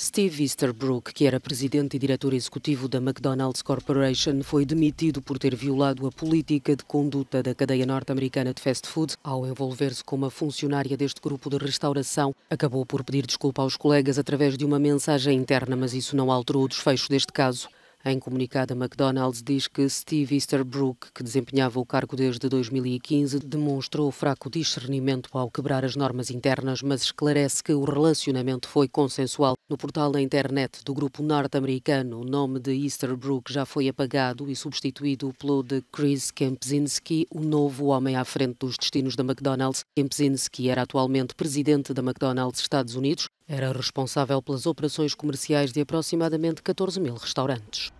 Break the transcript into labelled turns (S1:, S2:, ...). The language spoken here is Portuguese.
S1: Steve Easterbrook, que era presidente e diretor executivo da McDonald's Corporation, foi demitido por ter violado a política de conduta da cadeia norte-americana de fast food ao envolver-se com uma funcionária deste grupo de restauração. Acabou por pedir desculpa aos colegas através de uma mensagem interna, mas isso não alterou o desfecho deste caso. Em comunicado, a McDonald's diz que Steve Easterbrook, que desempenhava o cargo desde 2015, demonstrou fraco discernimento ao quebrar as normas internas, mas esclarece que o relacionamento foi consensual. No portal da internet do grupo norte-americano, o nome de Easterbrook já foi apagado e substituído pelo de Chris Kempczynski, o novo homem à frente dos destinos da McDonald's. Kempczynski era atualmente presidente da McDonald's Estados Unidos, era responsável pelas operações comerciais de aproximadamente 14 mil restaurantes.